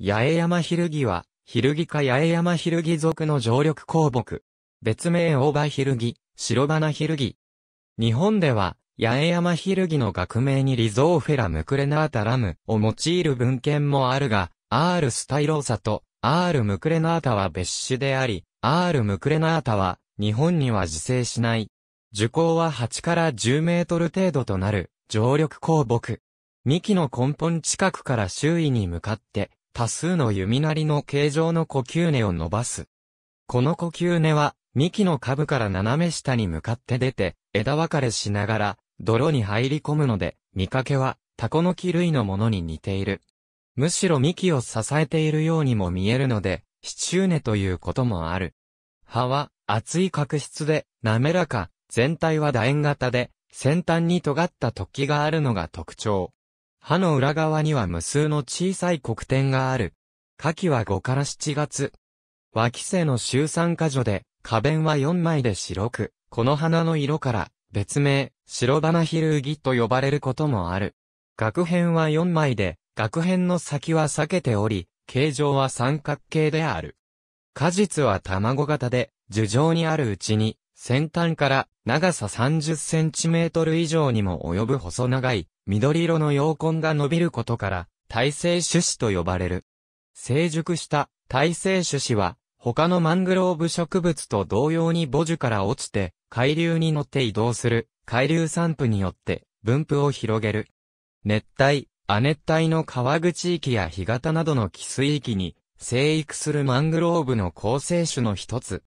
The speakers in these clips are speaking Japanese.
八重山ヒルギは、ヒルギか八重山ヒルギ属の常緑鉱木。別名オーバヒルギ、白花ヒルギ。日本では、八重山ヒルギの学名にリゾーフェラムクレナータラムを用いる文献もあるが、アールスタイローサとアールムクレナータは別種であり、アールムクレナータは日本には自生しない。樹高は8から10メートル程度となる常緑鉱木。幹の根本近くから周囲に向かって多数の弓なりの形状の呼吸根を伸ばす。この呼吸根は、幹の下部から斜め下に向かって出て、枝分かれしながら、泥に入り込むので、見かけは、タコの木類のものに似ている。むしろ幹を支えているようにも見えるので、支柱根ということもある。葉は、厚い角質で、滑らか、全体は楕円型で、先端に尖った突起があるのが特徴。歯の裏側には無数の小さい黒点がある。下記は5から7月。脇背の周3箇所で、花弁は4枚で白く、この花の色から、別名、白花ヒルギと呼ばれることもある。額編は4枚で、額編の先は裂けており、形状は三角形である。果実は卵型で、樹状にあるうちに、先端から長さ30センチメートル以上にも及ぶ細長い緑色の葉根が伸びることから、耐性種子と呼ばれる。成熟した耐性種子は、他のマングローブ植物と同様に母樹から落ちて、海流に乗って移動する、海流散布によって、分布を広げる。熱帯、亜熱帯の川口域や干潟などの寄水域に、生育するマングローブの構成種の一つ。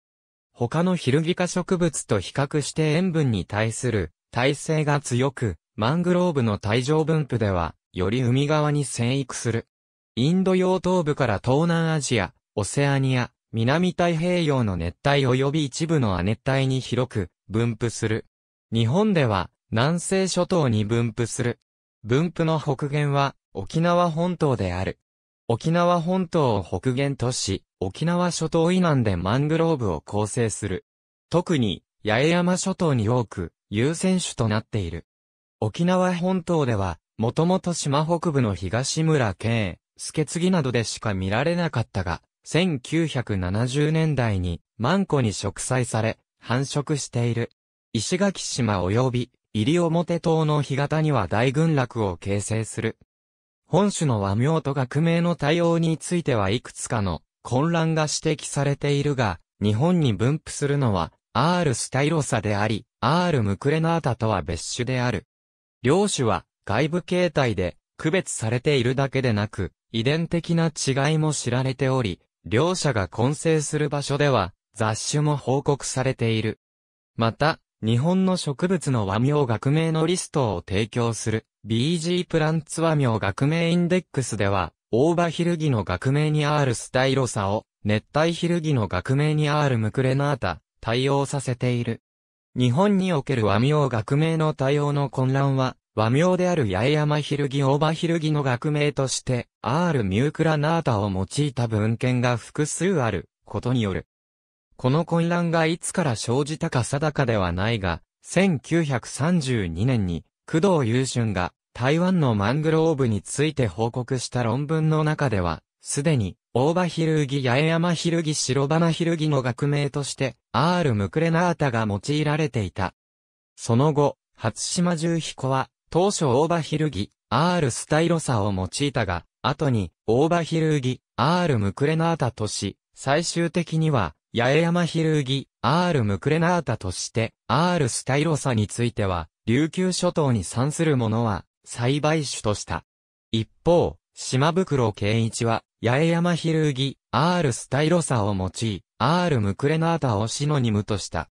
他のヒルギ科植物と比較して塩分に対する耐性が強く、マングローブの帯状分布では、より海側に生育する。インド洋東部から東南アジア、オセアニア、南太平洋の熱帯及び一部の亜熱帯に広く分布する。日本では南西諸島に分布する。分布の北限は沖縄本島である。沖縄本島を北限とし、沖縄諸島以南でマングローブを構成する。特に八重山諸島に多く優先種となっている。沖縄本島では、もともと島北部の東村県、助継ぎなどでしか見られなかったが、1970年代に、マンコに植栽され、繁殖している。石垣島及び、入表島の干潟には大群落を形成する。本種の和名と学名の対応についてはいくつかの混乱が指摘されているが、日本に分布するのはアールスタイロサであり、アールムクレナータとは別種である。両種は外部形態で区別されているだけでなく、遺伝的な違いも知られており、両者が混成する場所では雑種も報告されている。また、日本の植物の和名学名のリストを提供する BG プランツ和名学名インデックスでは、オーバヒルギの学名に R スタイロサを、熱帯ヒルギの学名に R ムクレナータ、対応させている。日本における和名学名の多様の混乱は、和名である八重山ひ木大場ひぎの学名として、R ミュークラナータを用いた文献が複数あることによる。この混乱がいつから生じたか定かではないが、1932年に、工藤優春が台湾のマングローブについて報告した論文の中では、すでに大場ひるぎ八重山ひるぎ白花ひるぎの学名として、アール・ムクレナータが用いられていた。その後、初島重彦は、当初大場ひるぎ、ル・スタイロサを用いたが、後に、大場ひるぎ、ル・ムクレナータとし、最終的には、八重山ひるぎ、ル・ムクレナータとして、アール・スタイロサについては、琉球諸島に産するものは、栽培種とした。一方、島袋慶一は、八重山ヒルギ、R スタイロサを用い、R ムクレナータをシノニムとした。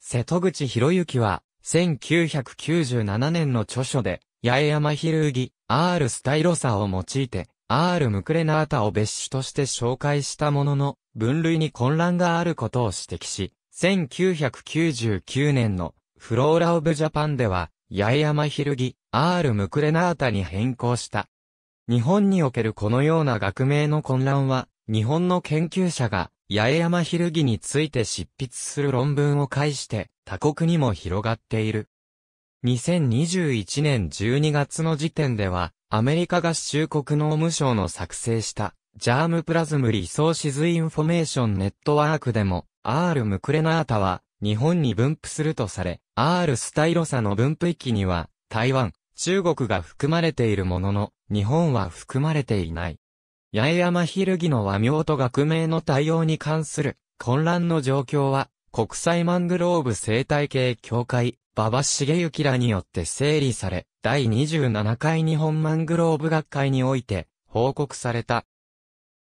瀬戸口博之は、1997年の著書で、八重山ヒルギ、R スタイロサを用いて、R ムクレナータを別種として紹介したものの、分類に混乱があることを指摘し、1999年のフローラ・オブ・ジャパンでは、八重山ヒルギ、R ムクレナータに変更した。日本におけるこのような学名の混乱は、日本の研究者が、八重山ひるぎについて執筆する論文を介して、他国にも広がっている。2021年12月の時点では、アメリカ合衆国農務省の作成した、ジャームプラズムリソーシズインフォメーションネットワークでも、R ムクレナータは、日本に分布するとされ、R スタイロサの分布域には、台湾、中国が含まれているものの、日本は含まれていない。八重山ひぎの和名と学名の対応に関する混乱の状況は、国際マングローブ生態系協会、馬場茂幸らによって整理され、第27回日本マングローブ学会において報告された。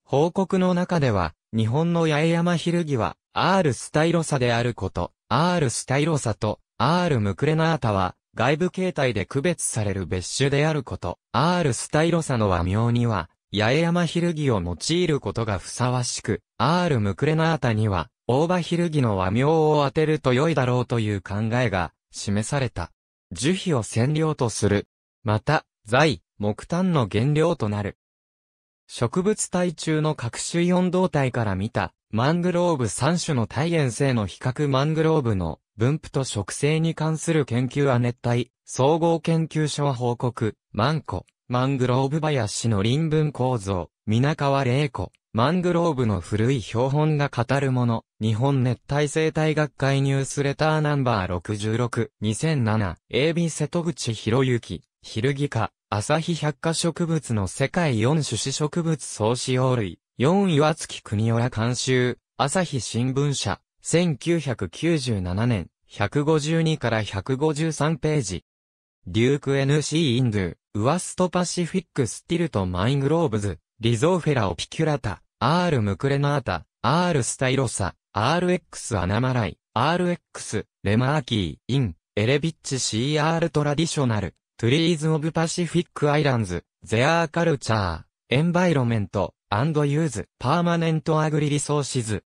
報告の中では、日本の八重山ひぎは、R スタイロサであること、R スタイロサと、R ムクレナータは、外部形態で区別される別種であること、R スタイロサの和名には、八重山ヒルギを用いることがふさわしく、R ムクレナータには、大場ヒルギの和名を当てると良いだろうという考えが示された。樹皮を染料とする。また、材、木炭の原料となる。植物体中の各種ン。動体から見た、マングローブ3種の体現性の比較マングローブの分布と植生に関する研究は熱帯、総合研究所は報告、マンコ、マングローブ林の林分構造、皆川玲子、マングローブの古い標本が語るもの、日本熱帯生態学会ニュースレターナンバー66、2007、AB 瀬戸口博之、ヒルギ朝日百科植物の世界4種子植物総使用類、4岩月国親監修、朝日新聞社、1997年、152から153ページ。デューク NC インドゥ、ウワストパシフィックスティルトマイングローブズ、リゾーフェラオピキュラタ、R ムクレナータ、R スタイロサ、RX アナマライ、RX レマーキー、イン、エレビッチ CR トラディショナル、トゥリーズオブパシフィックアイランズ、ゼアーカルチャー、エンバイロメント、アンドユーズ、パーマネントアグリリソーシズ、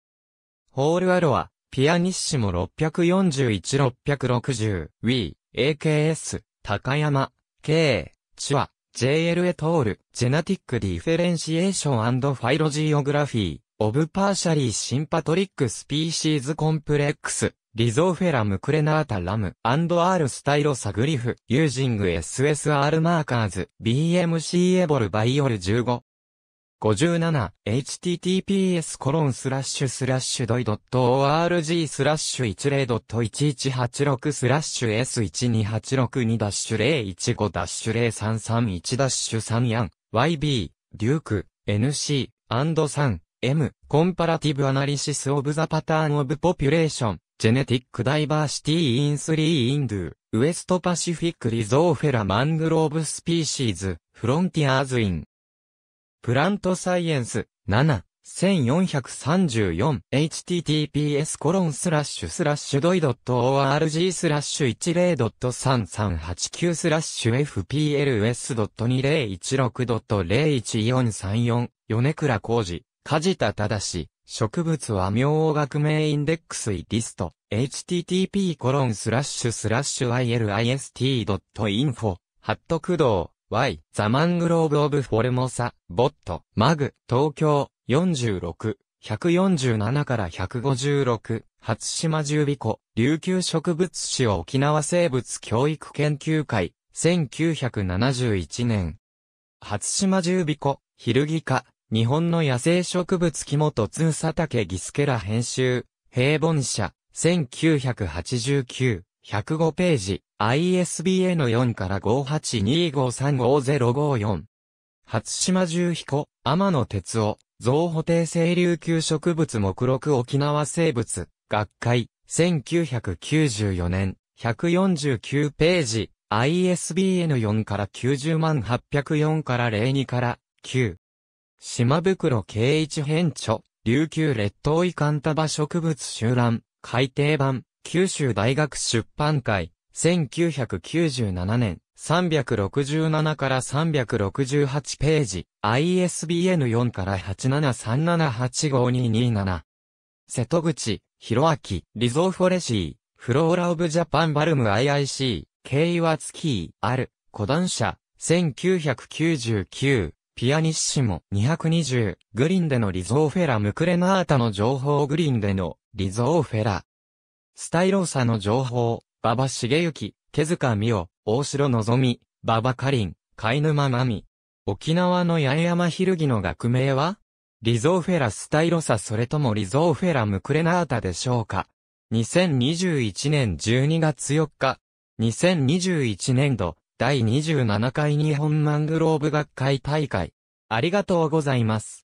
ホールアロア、ピアニッシモ641-660、ウィー、AKS、高山、K、チワ、JLA トール、ジェナティックディフェレンシエーションファイロジオグラフィー、オブパーシャリーシンパトリックスピーシーズコンプレックス、リゾーフェラムクレナータラム、アンド R スタイロサグリフ、ユージング SSR マーカーズ、BMC エボルバイオル15、57https コロンスラッシュスラッシュドイドット org スラッシュ10ドット1186スラッシュ s12862 ダッシュ015ダッシュ0331ダッシュ3 4 yb デューク nc アンド 3m コンパラティブアナリシスオブザパターンオブポピュレーションジェネティックダイバーシティインスリーインドゥウエストパシフィックリゾーフェラマングローブスピーシーズフロンティアーズインプラントサイエンス7 1434https コロンスラッシュスラッシュドイドット org スラッシュ10.3389スラッシュ fpls.2016.01434 米倉浩二、梶田正、植物は王学名インデックスイリスト http コロンスラッシュスラッシュ ilist.info ハット駆動 Y、ザ・マングローブ・オブ・フォルモサ、ボット、マグ、東京、46、147から156、初島十尾湖、琉球植物史沖縄生物教育研究会、1971年。初島十尾湖、ヒルギ科、日本の野生植物木本津佐竹ギスケラ編集、平凡社、1989。105ページ、ISBN 4から5825355054。初島重彦、天野哲夫、造補定清流級植物目録沖縄生物、学会、1994年、149ページ、ISBN 4から90万804から02から9。島袋圭一編著、琉球列島遺憾束植物集覧、改訂版、九州大学出版会、1997年、367から368ページ、ISBN4 から873785227。瀬戸口、広明、リゾーフォレシー、フローラオブジャパンバルム IIC、ケイワツキー、ある、古団社、1999、ピアニッシモ220、グリンでのリゾーフェラムクレナータの情報グリンでのリゾーフェラ、スタイローサの情報、馬場茂之、手塚美代、大城のぞみ、馬場かりん、貝沼まみ。沖縄の八重山ヒルギの学名はリゾーフェラスタイロサそれともリゾーフェラムクレナータでしょうか ?2021 年12月4日、2021年度第27回日本マングローブ学会大会。ありがとうございます。